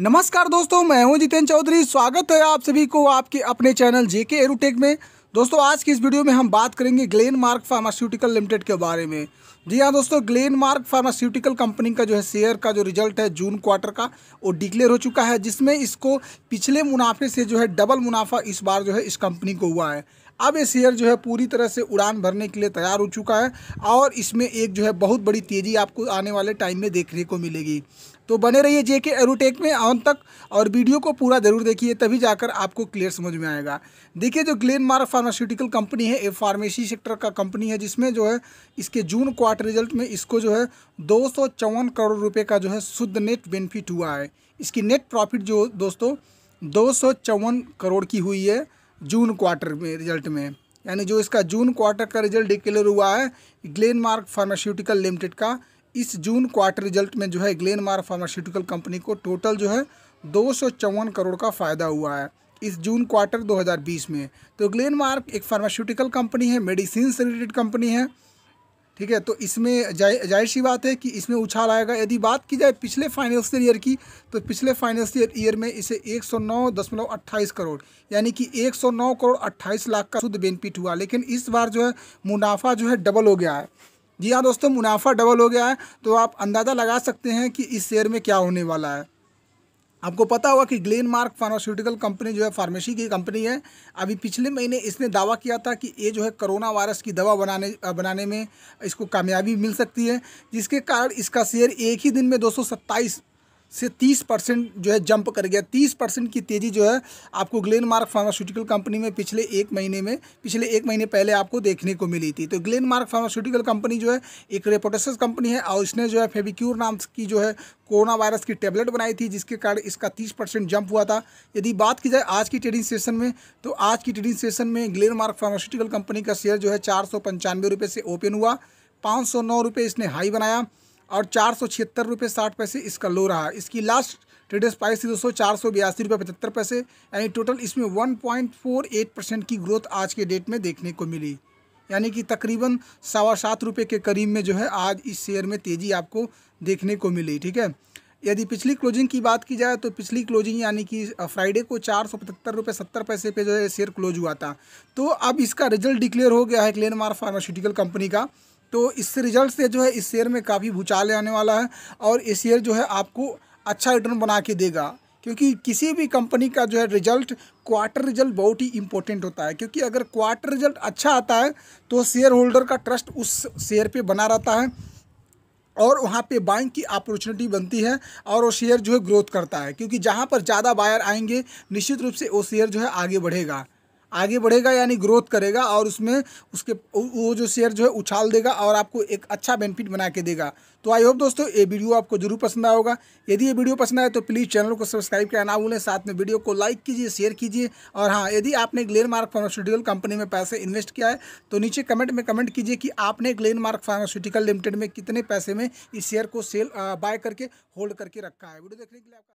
नमस्कार दोस्तों मैं हूं जितेंद्र चौधरी स्वागत है आप सभी को आपके अपने चैनल जेके एरोटेक में दोस्तों आज की इस वीडियो में हम बात करेंगे ग्लेन मार्क फार्मास्यूटिकल लिमिटेड के बारे में जी हाँ दोस्तों ग्लेन मार्क फार्मास्यूटिकल कंपनी का जो है शेयर का जो रिजल्ट है जून क्वार्टर का वो डिक्लेयर हो चुका है जिसमें इसको पिछले मुनाफे से जो है डबल मुनाफा इस बार जो है इस कंपनी को हुआ है अब ये शेयर जो है पूरी तरह से उड़ान भरने के लिए तैयार हो चुका है और इसमें एक जो है बहुत बड़ी तेज़ी आपको आने वाले टाइम में देखने को मिलेगी तो बने रहिए जे के एरोटेक में अंत तक और वीडियो को पूरा ज़रूर देखिए तभी जाकर आपको क्लियर समझ में आएगा देखिए जो ग्लेन मार्क फार्मास्यूटिकल कंपनी है एक फार्मेसी सेक्टर का कंपनी है जिसमें जो है इसके जून क्वार्टर रिजल्ट में इसको जो है दो करोड़ रुपये का जो है शुद्ध नेट बेनिफिट हुआ है इसकी नेट प्रॉफिट जो दोस्तों दो करोड़ की हुई है जून क्वार्टर में रिजल्ट में यानी जो इसका जून क्वार्टर का रिजल्ट डिक्लेयर हुआ है ग्लेनमार्क फार्मास्यूटिकल लिमिटेड का इस जून क्वार्टर रिजल्ट में जो है ग्लेनमार्क फार्मास्यूटिकल कंपनी को टोटल जो है दो करोड़ का फ़ायदा हुआ है इस जून क्वार्टर 2020 में तो ग्लेन मार्क एक फार्मास्यूटिकल कंपनी है मेडिसिन से रिलेटेड कंपनी है ठीक है तो इसमें जाहिर सी बात है कि इसमें उछाल आएगा यदि बात की जाए पिछले फाइनेंशियल ईयर की तो पिछले फाइनेंशियल ईयर में इसे एक सौ नौ अट्ठाईस करोड़ यानी कि एक सौ नौ करोड़ अट्ठाईस लाख का शुद्ध बेनिफिट हुआ लेकिन इस बार जो है मुनाफा जो है डबल हो गया है जी हाँ दोस्तों मुनाफा डबल हो गया है तो आप अंदाज़ा लगा सकते हैं कि इस शेयर में क्या होने वाला है आपको पता होगा कि ग्लेन मार्क फार्मास्यूटिकल कंपनी जो है फार्मेसी की कंपनी है अभी पिछले महीने इसने दावा किया था कि ये जो है कोरोना वायरस की दवा बनाने बनाने में इसको कामयाबी मिल सकती है जिसके कारण इसका शेयर एक ही दिन में दो से 30 परसेंट जो है जंप कर गया 30 परसेंट की तेज़ी जो है आपको ग्लेनमार्क फार्मास्यूटिकल कंपनी में पिछले एक महीने में पिछले एक महीने पहले आपको देखने को मिली थी तो ग्लेनमार्क फार्मास्यूटिकल कंपनी जो है एक रेपोटेसस कंपनी है और इसने जो है फेविक्यूर नाम की जो है कोरोना वायरस की टेबलेट बनाई थी जिसके कारण इसका तीस परसेंट जंप हुआ था यदि बात की जाए आज की ट्रेडिंग सेशन में तो आज की ट्रेडिंग सेशन में ग्लेनमार्क फार्मास्यूटिकल कंपनी का शेयर जो है चार सौ से ओपन हुआ पाँच सौ नौ रुपये इसने हाई बनाया और चार सौ छिहत्तर रुपये साठ पैसे इसका लो रहा इसकी लास्ट ट्रेडर्स प्राइस थी दोस्तों चार सौ बयासी रुपये पचहत्तर पैसे यानी टोटल इसमें one point four eight percent की ग्रोथ आज के डेट में देखने को मिली यानी कि तकरीबन सवा सात रुपये के करीब में जो है आज इस शेयर में तेज़ी आपको देखने को मिली ठीक है यदि पिछली क्लोजिंग की बात की जाए तो पिछली क्लोजिंग यानी कि फ्राइडे को चार सौ पचहत्तर रुपये सत्तर पैसे पे जो है शेयर क्लोज हुआ था तो अब इसका रिजल्ट डिक्लेयर हो गया है क्लेनमार फार्मास्यूटिकल कंपनी का तो इससे रिजल्ट से जो है इस शेयर में काफ़ी भूचाल आने वाला है और ये शेयर जो है आपको अच्छा रिटर्न बना के देगा क्योंकि किसी भी कंपनी का जो है रिजल्ट क्वार्टर रिजल्ट बहुत ही इंपॉर्टेंट होता है क्योंकि अगर क्वार्टर रिजल्ट अच्छा आता है तो शेयर होल्डर का ट्रस्ट उस शेयर पे बना रहता है और वहाँ पे बाइंग की अपॉर्चुनिटी बनती है और वो शेयर जो है ग्रोथ करता है क्योंकि जहाँ पर ज़्यादा बायर आएंगे निश्चित रूप से वो शेयर जो है आगे बढ़ेगा आगे बढ़ेगा यानी ग्रोथ करेगा और उसमें उसके वो जो शेयर जो है उछाल देगा और आपको एक अच्छा बेनिफिट बना के देगा तो आई होप दोस्तों ये वीडियो आपको जरूर पसंद आया होगा यदि ये वीडियो पसंद आए तो प्लीज़ चैनल को सब्सक्राइब करना ना भूलें साथ में वीडियो को लाइक कीजिए शेयर कीजिए और हाँ यदि आपने ग्लेन मार्क फार्मास्यूटिकल कंपनी में पैसे इन्वेस्ट किया है तो नीचे कमेंट में कमेंट कीजिए कि आपने ग्लेन मार्क फार्मास्यूटिकल लिमिटेड में कितने पैसे में इस शेयर को सेल बाय करके होल्ड करके रखा है वीडियो देखने के लिए आपका